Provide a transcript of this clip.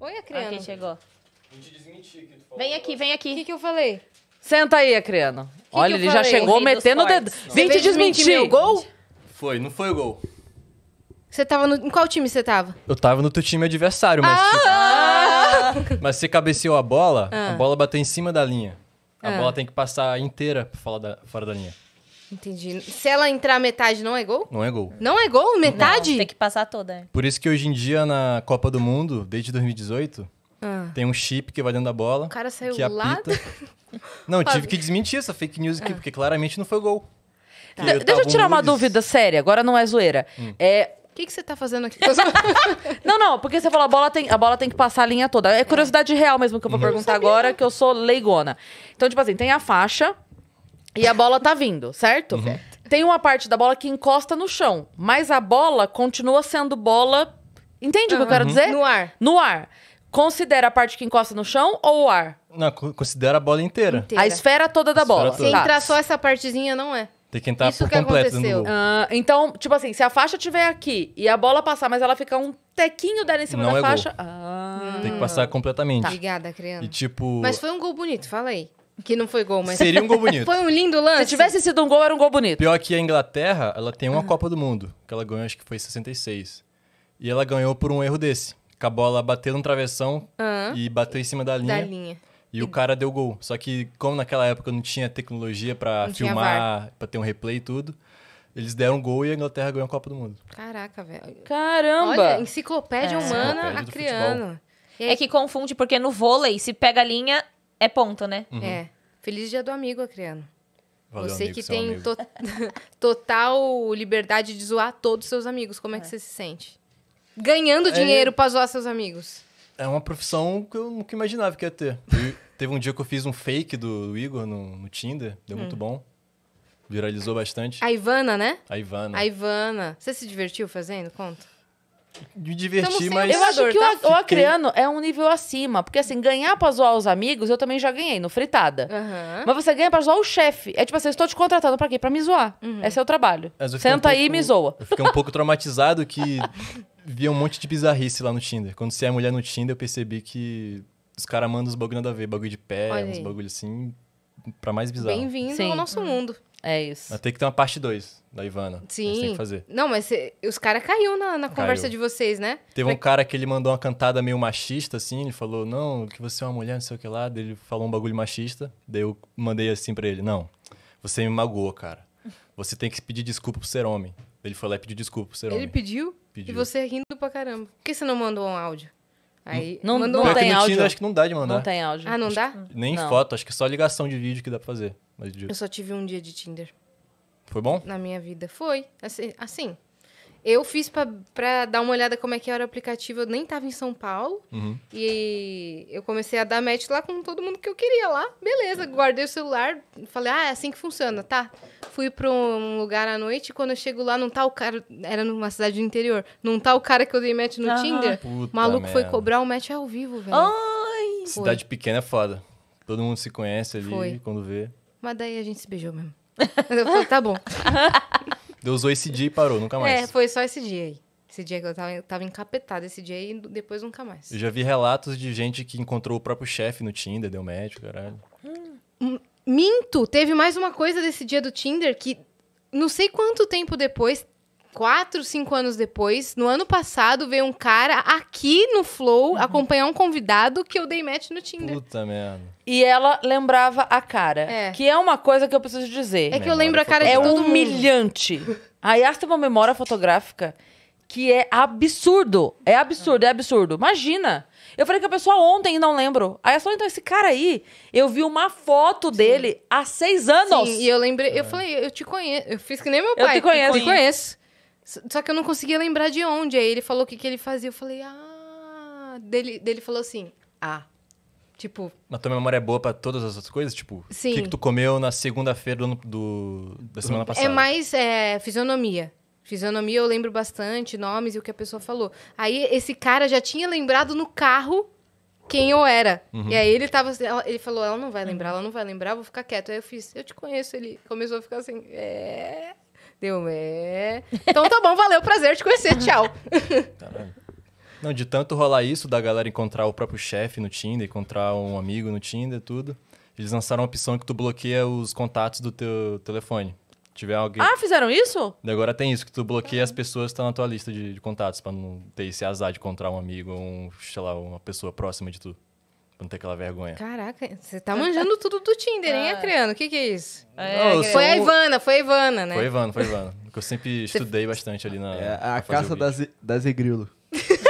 Oi, Acreano. Aqui chegou. Vem aqui, vem aqui. O que, que eu falei? Senta aí, Acreano. Olha, que ele já chegou metendo o dedo. Vem te desmentir. Gol? Foi, não foi o gol. Você tava no. Em qual time você tava? Eu tava no teu time adversário, mas. Ah! Tipo, mas você cabeceou a bola, ah. a bola bateu em cima da linha. A ah. bola tem que passar inteira fora da, fora da linha. Entendi. Se ela entrar metade, não é gol? Não é gol. Não é gol? Metade? Não, tem que passar toda. Por isso que hoje em dia, na Copa do Mundo, desde 2018, ah. tem um chip que vai dentro da bola. O cara saiu que apita. Da... Não, tive que desmentir essa fake news aqui, ah. porque claramente não foi gol. Tá. Eu Deixa eu tirar uma disso. dúvida séria, agora não é zoeira. Hum. É, o que, que você tá fazendo aqui? não, não, porque você falou a bola tem, a bola tem que passar a linha toda. É curiosidade real mesmo que eu vou uhum. perguntar agora, que eu sou leigona. Então, tipo assim, tem a faixa, e a bola tá vindo, certo? Uhum. Tem uma parte da bola que encosta no chão, mas a bola continua sendo bola. Entende uhum. o que eu quero uhum. dizer? No ar. No ar. Considera a parte que encosta no chão ou o ar? Não, considera a bola inteira. inteira. A esfera toda da esfera bola. Toda. Se entrar tá. só essa partezinha, não é. Tem que entrar Isso por que completo. Aconteceu. Uh, então, tipo assim, se a faixa estiver aqui e a bola passar, mas ela ficar um tequinho dela em cima não da é faixa. Ah. Tem que passar completamente. Tá. Obrigada, criança. E tipo. Mas foi um gol bonito, fala aí. Que não foi gol, mas. Seria um gol bonito. foi um lindo lance. Se tivesse sido um gol, era um gol bonito. Pior que a Inglaterra, ela tem uma ah. Copa do Mundo, que ela ganhou, acho que foi em 66. E ela ganhou por um erro desse. Que a bola bateu no travessão ah. e bateu em cima da linha. Da linha. E, o cara deu gol. Só que, como naquela época não tinha tecnologia para filmar, para ter um replay e tudo, eles deram gol e a Inglaterra ganhou a Copa do Mundo. Caraca, velho. Caramba! Olha, enciclopédia é. humana criança É que confunde, porque no vôlei, se pega a linha, é ponto, né? Uhum. É. Feliz dia do amigo, Acreano. Valeu, você amigo, que tem to total liberdade de zoar todos os seus amigos. Como é, é, que você se sente? Ganhando é... dinheiro pra zoar seus amigos. É uma profissão que eu nunca imaginava que ia ter. E teve um dia que eu fiz um fake do, do Igor no, no, Tinder, deu hum. muito bom. Viralizou bastante. A Ivana, né? A Ivana. A Ivana. Você se divertiu fazendo? Conta me divertir, mas. Eu acho que tá? o, o acreano é um nível acima. Porque, assim, ganhar pra zoar os amigos, eu também já ganhei no fritada. Uhum. Mas você ganha pra zoar o chefe. É tipo assim, eu estou te contratando pra quê? Pra me zoar. Uhum. Esse é o trabalho. Senta um pouco, aí e me zoa. Eu fiquei um pouco traumatizado que via um monte de bizarrice lá no Tinder. Quando você é mulher no Tinder, eu percebi que os caras mandam os bagulho nada a ver, bagulho de pé, Olha uns aí. bagulho assim para mais bizarro. Bem-vindo ao nosso uhum. mundo. É isso. Vai tem que ter uma parte 2 da Ivana. Sim. que fazer. Não, mas cê, os caras caiu na, na caiu. conversa de vocês, né? Teve Foi... um cara que ele mandou uma cantada meio machista, assim. Ele falou, não, que você é uma mulher, não sei o que lá. Daí ele falou um bagulho machista. Daí eu mandei assim para ele, não, você me magoou, cara. Você tem que pedir desculpa por ser homem. Ele foi lá é e pediu desculpa por ser ele homem. Ele pediu? Pediu. E você rindo pra caramba. Por que você não mandou um áudio? Aí, não, não, não tem áudio. Tinder, acho que não dá de mandar. Não tem áudio. Ah, não acho dá? Nem não. foto, acho que é só ligação de vídeo que dá pra fazer. Mas de... Eu só tive um dia de Tinder. Foi bom? Na minha vida. Foi. Assim, assim eu fiz pra, pra dar uma olhada como é que era o aplicativo. Eu nem tava em São Paulo. Uhum. E eu comecei a dar match lá com todo mundo que eu queria lá. Beleza, guardei o celular. Falei, ah, é assim que funciona, Tá fui pra um lugar à noite, e quando eu chego lá, não tá o cara. Era numa cidade do interior. Não tá o cara que eu dei match no Aham. Tinder. Puta maluco merda. foi cobrar o match ao vivo, velho. Ai! Cidade pequena é foda. Todo mundo se conhece ali Foi. quando vê. Mas daí a gente se beijou mesmo. Eu falei, tá bom. Deu usou esse dia e parou, nunca mais. É, foi só esse dia aí. Esse dia que eu tava, tava esse dia e depois nunca mais. Eu já vi relatos de gente que encontrou o próprio chefe no Tinder, deu médico, caralho. Minto, teve mais uma coisa desse dia do Tinder que não sei quanto tempo depois, quatro, cinco anos depois, no ano passado, veio um cara aqui no Flow uhum. acompanhar um convidado que eu dei match no Tinder. Puta merda. E ela lembrava a cara. É. Que é uma coisa que eu preciso dizer. É que memória eu lembro a cara de É humilhante. A Yas tem uma memória fotográfica que é absurdo. É absurdo, é absurdo. Imagina. Eu falei com a pessoa ontem e não lembro. Aí ela falou, então, esse cara aí, eu vi uma foto Sim. dele há seis anos. Sim, e eu lembrei, eu é. falei, eu te conheço. Eu fiz que nem meu pai. Eu te conheço. Eu te conheço. Só que eu não conseguia lembrar de onde. Aí ele falou o que, que ele fazia. Eu falei, ah... Dele, dele falou assim, ah... Tipo... Mas tua memória é boa para todas as outras coisas? Tipo, o que, que, tu comeu na segunda-feira do, do, da semana é passada? É mais é, fisionomia. Fisionomia eu lembro bastante, nomes e o que a pessoa falou. Aí esse cara já tinha lembrado no carro quem eu era. Uhum. E aí ele tava. Ele falou, ela não vai lembrar, ela não vai lembrar, vou ficar quieto. Aí eu fiz, eu te conheço. Ele começou a ficar assim, é. Deu, é. Então tá bom, valeu, prazer te conhecer, tchau. Caralho. Não, de tanto rolar isso, da galera encontrar o próprio chefe no Tinder, encontrar um amigo no Tinder, tudo. Eles lançaram uma opção que tu bloqueia os contatos do teu telefone tiver alguém. Ah, fizeram isso? agora tem isso, que tu bloqueia as pessoas que estão na tua lista de, de contatos, pra não ter esse azar de encontrar um amigo ou, um, sei lá, uma pessoa próxima de tu. Pra não ter aquela vergonha. Caraca, você tá manjando tudo do Tinder, hein, ah. Adriano? O que que é isso? É, Não, né? Foi a Ivana, foi a Ivana, né? Foi Ivana, foi Ivana. Porque eu sempre estudei bastante ali na. É, a caça das, das egrilo.